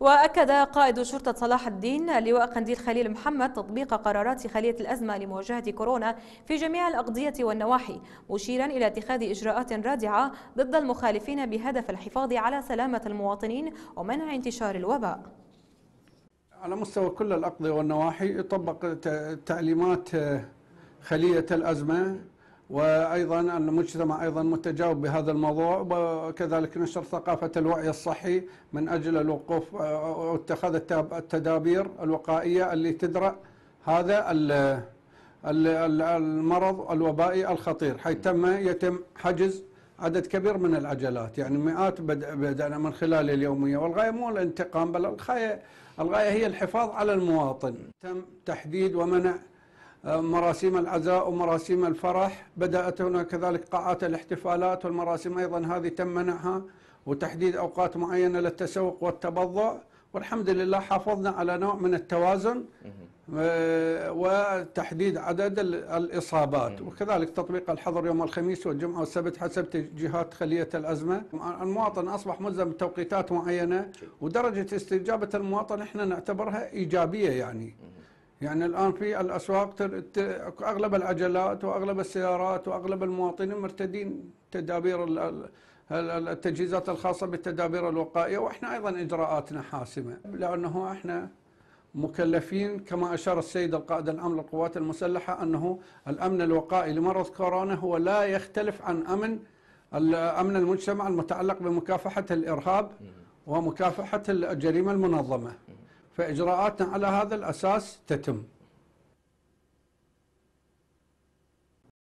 وأكد قائد شرطة صلاح الدين اللواء قنديل خليل محمد تطبيق قرارات خلية الأزمة لمواجهة كورونا في جميع الأقضية والنواحي مشيرا إلى اتخاذ إجراءات رادعة ضد المخالفين بهدف الحفاظ على سلامة المواطنين ومنع انتشار الوباء على مستوى كل الأقضية والنواحي يطبق تعليمات خلية الأزمة وايضا المجتمع ايضا متجاوب بهذا الموضوع وكذلك نشر ثقافه الوعي الصحي من اجل الوقوف واتخاذ التدابير الوقائيه اللي تدرا هذا المرض الوبائي الخطير حيث تم يتم حجز عدد كبير من العجلات يعني مئات بدأنا من خلال اليومية والغاية مو الانتقام بل الغاية, الغاية هي الحفاظ على المواطن تم تحديد ومنع مراسيم العزاء ومراسيم الفرح بدأت هنا كذلك قاعات الاحتفالات والمراسم أيضا هذه تم منعها وتحديد أوقات معينة للتسوق والتبضع والحمد لله حافظنا على نوع من التوازن آه، وتحديد عدد الإصابات وكذلك تطبيق الحظر يوم الخميس والجمعة والسبت حسب جهات خلية الأزمة المواطن أصبح ملزم بتوقيتات معينة ودرجة استجابة المواطن احنا نعتبرها إيجابية يعني يعني الآن في الأسواق أغلب العجلات وأغلب السيارات وأغلب المواطنين مرتدين تدابير التجهيزات الخاصة بالتدابير الوقائية وإحنا أيضا إجراءاتنا حاسمة لأنه إحنا مكلفين كما أشار السيد القائد العام للقوات المسلحة أنه الأمن الوقائي لمرض كورونا هو لا يختلف عن أمن أمن المجتمع المتعلق بمكافحة الإرهاب ومكافحة الجريمة المنظمة فإجراءاتنا على هذا الأساس تتم